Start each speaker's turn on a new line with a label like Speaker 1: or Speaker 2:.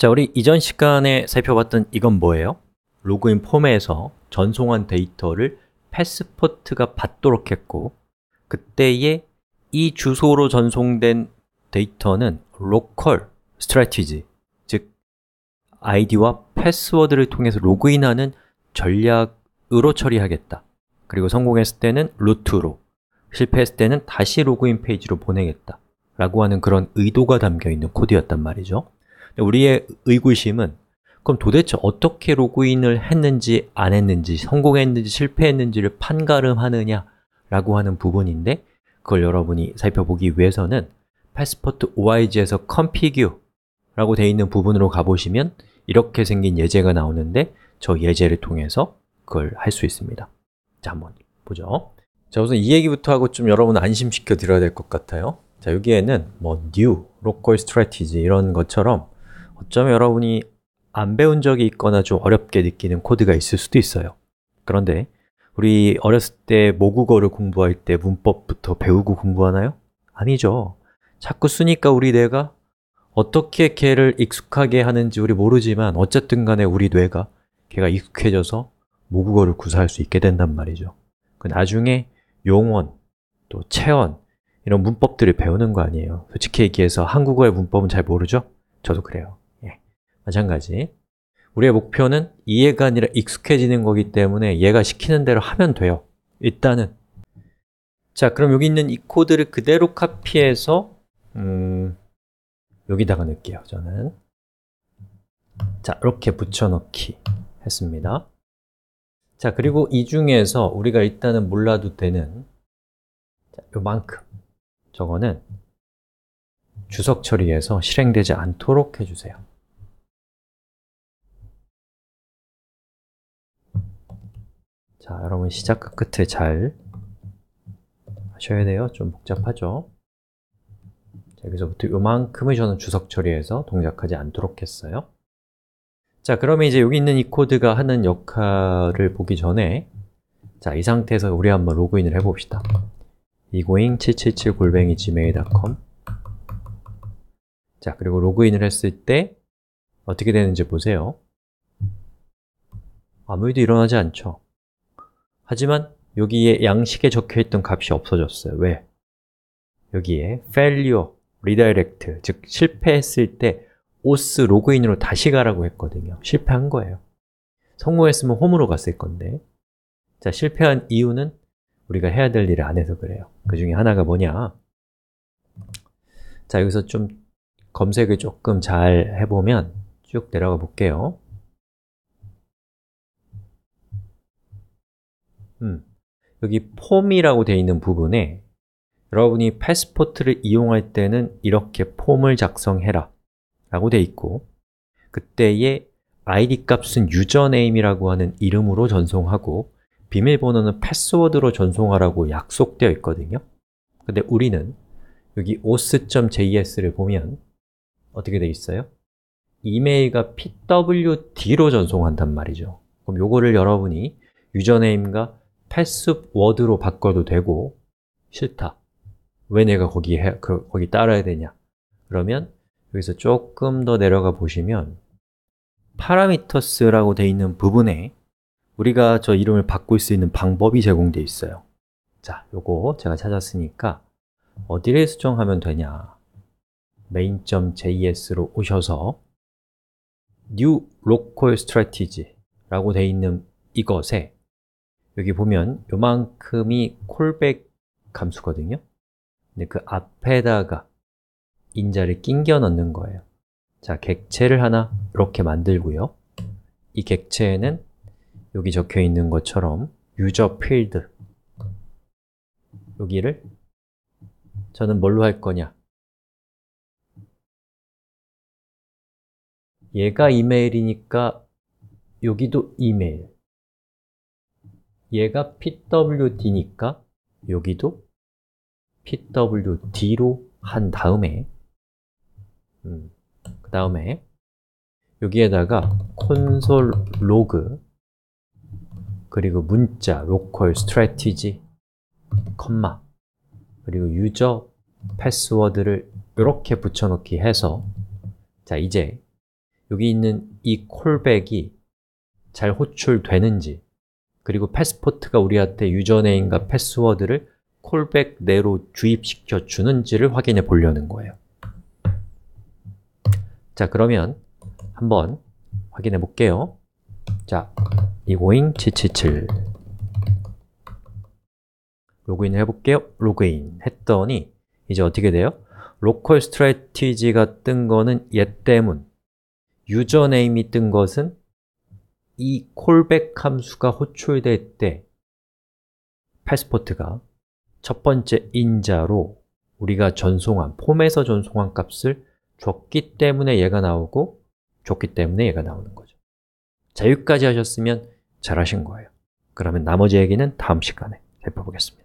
Speaker 1: 자, 우리 이전 시간에 살펴봤던 이건 뭐예요? 로그인 폼에서 전송한 데이터를 패스포트가 받도록 했고 그때에 이 주소로 전송된 데이터는 로컬 스트래티지 즉 아이디와 패스워드를 통해서 로그인하는 전략으로 처리하겠다 그리고 성공했을 때는 루트로 실패했을 때는 다시 로그인 페이지로 보내겠다 라고 하는 그런 의도가 담겨 있는 코드였단 말이죠 우리의 의구심은 그럼 도대체 어떻게 로그인을 했는지 안 했는지 성공했는지 실패했는지를 판가름하느냐 라고 하는 부분인데 그걸 여러분이 살펴보기 위해서는 패스포트 OIG에서 config 라고 되어 있는 부분으로 가보시면 이렇게 생긴 예제가 나오는데 저 예제를 통해서 그걸 할 수 있습니다 자, 한번 보죠 자, 우선 이 얘기부터 하고 좀 여러분 안심시켜 드려야 될 것 같아요 자, 여기에는 뭐 new, local strategy 이런 것처럼 어쩌면 여러분이 안 배운 적이 있거나 좀 어렵게 느끼는 코드가 있을 수도 있어요. 그런데 우리 어렸을 때 모국어를 공부할 때 문법부터 배우고 공부하나요? 아니죠. 자꾸 쓰니까 우리 뇌가 어떻게 걔를 익숙하게 하는지 우리 모르지만 어쨌든 간에 우리 뇌가 걔가 익숙해져서 모국어를 구사할 수 있게 된단 말이죠. 그 나중에 용언, 또 체언, 이런 문법들을 배우는 거 아니에요. 솔직히 얘기해서 한국어의 문법은 잘 모르죠? 저도 그래요. 마찬가지 우리의 목표는 이해가 아니라 익숙해지는 거기 때문에 얘가 시키는 대로 하면 돼요 일단은 자 그럼 여기 있는 이 코드를 그대로 카피해서 음, 여기다가 넣을게요 저는 자 이렇게 붙여넣기 했습니다 자 그리고 이 중에서 우리가 일단은 몰라도 되는 자, 요만큼 저거는 주석 처리해서 실행되지 않도록 해주세요 자, 여러분 시작과 끝을 잘 하셔야 돼요. 좀 복잡하죠? 자, 여기서부터 이만큼을 저는 주석 처리해서 동작하지 않도록 했어요. 자, 그러면 이제 여기 있는 이 코드가 하는 역할을 보기 전에 자, 이 상태에서 우리 한번 로그인을 해봅시다. 이고잉 777골뱅이 gmail.com 자, 그리고 로그인을 했을 때 어떻게 되는지 보세요. 아무 일도 일어나지 않죠? 하지만 여기에 양식에 적혀있던 값이 없어졌어요. 왜? 여기에 failure, redirect, 즉 실패했을 때 os 로그인으로 다시 가라고 했거든요. 실패한 거예요. 성공했으면 홈으로 갔을 건데 자, 실패한 이유는 우리가 해야 될 일을 안 해서 그래요. 그 중에 하나가 뭐냐? 자, 여기서 좀 검색을 조금 잘 해보면 쭉 내려가 볼게요. 여기 폼이라고 되어 있는 부분에 여러분이 패스포트를 이용할 때는 이렇게 폼을 작성해라 라고 되어 있고 그때의 id 값은 유저네임이라고 하는 이름으로 전송하고 비밀번호는 패스워드로 전송하라고 약속되어 있거든요 근데 우리는 여기 os.js를 보면 어떻게 되어 있어요? 이메일과 pwd로 전송한단 말이죠 그럼 요거를 여러분이 유저네임과 패 a 워드로 바꿔도 되고 싫다. 왜 내가 거기 해, 그, 거기 따라야 되냐? 그러면 여기서 조금 더 내려가 보시면 파라미터스라고 되어 있는 부분에 우리가 저 이름을 바꿀 수 있는 방법이 제공되어 있어요. 자, 요거 제가 찾았으니까 어디를 수정하면 되냐? main.js로 오셔서 new local strategy라고 되어 있는 이것에 여기 보면 요만큼이 콜백 감수거든요 근데 그 앞에다가 인자를 낑겨 넣는 거예요 자, 객체를 하나 이렇게 만들고요 이 객체에는 여기 적혀 있는 것처럼 유저 필드 여기를 저는 뭘로 할 거냐 얘가 이메일이니까 여기도 이메일 얘가 PWD니까 여기도 PWD로 한 다음에 음, 그 다음에 여기에다가 콘솔 로그 그리고 문자 로컬 스트래티지 컴마 그리고 유저 패스워드를 이렇게 붙여넣기 해서 자 이제 여기 있는 이 콜백이 잘 호출되는지 그리고 패스포트가 우리한테 유저네임과 패스워드를 콜백 내로 주입시켜 주는지를 확인해 보려는 거예요 자 그러면 한번 확인해 볼게요 자, 이고잉 777로그인 해볼게요 로그인 했더니 이제 어떻게 돼요? 로컬 스트레티지가 뜬 거는 얘 때문 유저네임이 뜬 것은 이 콜백 함수가 호출될 때 패스포트가 첫 번째 인자로 우리가 전송한, 폼에서 전송한 값을 줬기 때문에 얘가 나오고 줬기 때문에 얘가 나오는 거죠 자유까지 하셨으면 잘하신 거예요 그러면 나머지 얘기는 다음 시간에 살펴보겠습니다